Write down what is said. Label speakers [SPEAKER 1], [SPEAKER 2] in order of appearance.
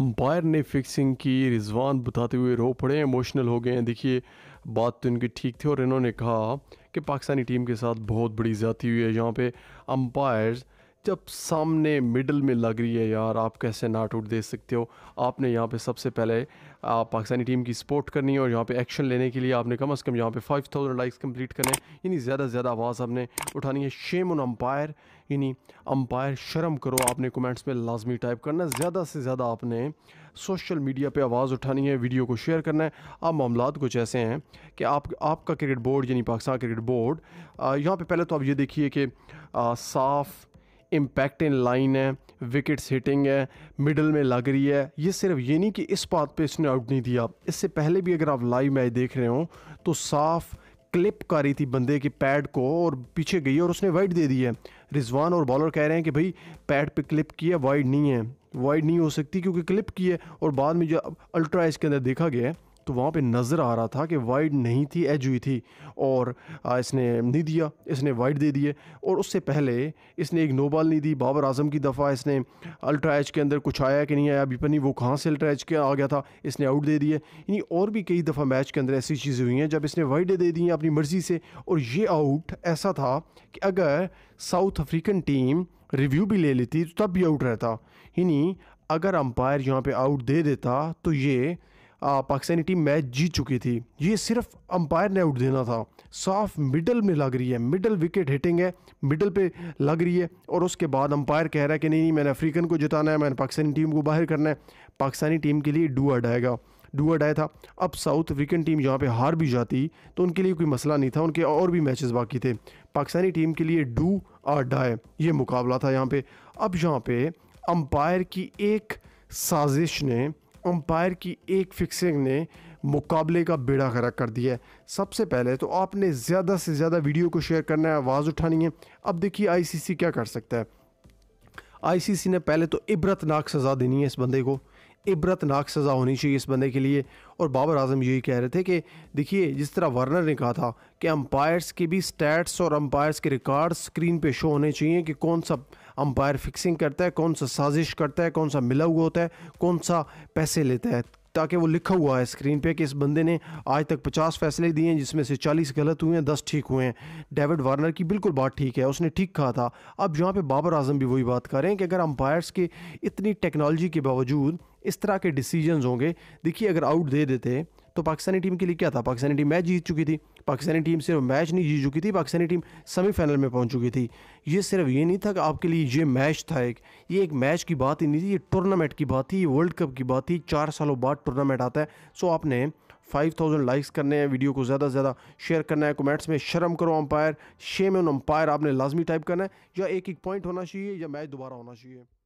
[SPEAKER 1] umpire ने fixing की रिजवान बताते हुए रो पड़े इमोशनल हो गए हैं देखिए बात तो इनकी ठीक थी और इन्होंने कहा कि पाकिस्तानी टीम के साथ बहुत बड़ी ज़्यादा हुई है यहाँ पे अंपायर्स जब सामने मिडल में लग रही है यार आप कैसे नाट आउट दे सकते हो आपने यहाँ पे सबसे पहले पाकिस्तानी टीम की सपोर्ट करनी है और यहाँ पे एक्शन लेने के लिए आपने कम अज़ कम यहाँ पे 5000 लाइक्स कंप्लीट करने यानी ज़्यादा से ज़्यादा आवाज़ आपने उठानी है शेम उन अम्पायर यानी अम्पायर शर्म करो आपने कमेंट्स में लाजमी टाइप करना है ज़्यादा से ज़्यादा आपने सोशल मीडिया पे आवाज़ उठानी है वीडियो को शेयर करना है आप मामला कुछ ऐसे हैं कि आप आपका क्रिकेट बोर्ड यानी पाकिस्तान क्रिकेट बोर्ड यहाँ पे पहले तो आप ये देखिए कि साफ़ इम्पैक्ट इन लाइन है विकेट्स हिटिंग है मिडल में लग रही है ये सिर्फ ये नहीं कि इस बात पे इसने आउट नहीं दिया इससे पहले भी अगर आप लाइव मैच देख रहे हो तो साफ़ क्लिप कर रही थी बंदे के पैड को और पीछे गई और उसने वाइड दे दी है रिजवान और बॉलर कह रहे हैं कि भाई पैड पे क्लिप की है वाइड नहीं है वाइड नहीं हो सकती क्योंकि क्लिप की है और बाद में जो अल्ट्रा इसके अंदर देखा गया है तो वहाँ पे नज़र आ रहा था कि वाइड नहीं थी एज हुई थी और इसने नहीं दिया इसने वाइड दे दिए और उससे पहले इसने एक नोबाल नहीं दी बाबर आजम की दफ़ा इसने अल्ट्रा एच के अंदर कुछ आया कि नहीं आया अभी पनी वो कहाँ से अल्ट्रा एच के आ गया था इसने आउट दे दिए यानी और भी कई दफ़ा मैच के अंदर ऐसी चीज़ें हुई हैं जब इसने वाइड दे दी हैं अपनी मर्ज़ी से और ये आउट ऐसा था कि अगर साउथ अफ्रीकन टीम रिव्यू भी ले लेती तो तब भी आउट रहता यानी अगर अंपायर यहाँ पे आउट दे देता तो ये पाकिस्तानी टीम मैच जीत चुकी थी ये सिर्फ अंपायर ने आउट देना था साफ मिडल में लग रही है मिडल विकेट हिटिंग है मिडल पे लग रही है और उसके बाद अंपायर कह रहा है कि नहीं नहीं मैंने अफ्रीकन को जिताना है मैंने पाकिस्तानी टीम को बाहर करना है पाकिस्तानी टीम के लिए डूअड आएगा डूअड आया था अब साउथ अफ्रीकन टीम यहाँ पर हार भी जाती तो उनके लिए कोई मसला नहीं था उनके और भी मैचेस बाकी थे पाकिस्तानी टीम के लिए डू आ डाए ये मुकाबला था यहाँ पे अब यहाँ पे अंपायर की एक साजिश ने अंपायर की एक फिक्सिंग ने मुकाबले का बेड़ा गर्क कर दिया है सबसे पहले तो आपने ज़्यादा से ज़्यादा वीडियो को शेयर करना है आवाज़ उठानी है अब देखिए आईसीसी क्या कर सकता है आईसीसी ने पहले तो इबरतनाक सज़ा देनी है इस बंदे को इबरतनाक सज़ा होनी चाहिए इस बंदे के लिए और बाबर आजम यही कह रहे थे कि देखिए जिस तरह वर्नर ने कहा था कि अंपायर्स के भी स्टैट्स और अंपायर्स के रिकॉर्ड स्क्रीन पे शो होने चाहिए कि कौन सा अंपायर फिक्सिंग करता है कौन सा साजिश करता है कौन सा मिला हुआ होता है कौन सा पैसे लेता है ताकि वो लिखा हुआ है स्क्रीन पे कि इस बंदे ने आज तक 50 फैसले दिए हैं जिसमें से 40 गलत हुए हैं 10 ठीक हुए हैं डेविड वार्नर की बिल्कुल बात ठीक है उसने ठीक कहा था अब यहाँ पे बाबर आजम भी वही बात कर रहे हैं कि अगर अंपायर्स के इतनी टेक्नोलॉजी के बावजूद इस तरह के डिसीजंस होंगे देखिए अगर आउट दे देते तो पाकिस्तानी टीम के लिए क्या था पाकिस्तानी टीम मैच जीत चुकी थी पाकिस्तानी टीम सिर्फ मैच नहीं जीत चुकी थी पाकिस्तानी टीम सेमीफाइनल में पहुंच चुकी थी ये सिर्फ ये नहीं था कि आपके लिए ये मैच था एक ये एक मैच की बात ही नहीं थी ये टूर्नामेंट की बात थी ये वर्ल्ड कप की बात थी चार सालों बाद टूर्नामेंट आता है सो आपने 5000 लाइक्स करने हैं वीडियो को ज़्यादा से ज़्यादा शेयर करना है कमेंट्स में शर्म करो अंपायर शेम एन अंपायर आपने लाजमी टाइप करना है या एक एक पॉइंट होना चाहिए या मैच दोबारा होना चाहिए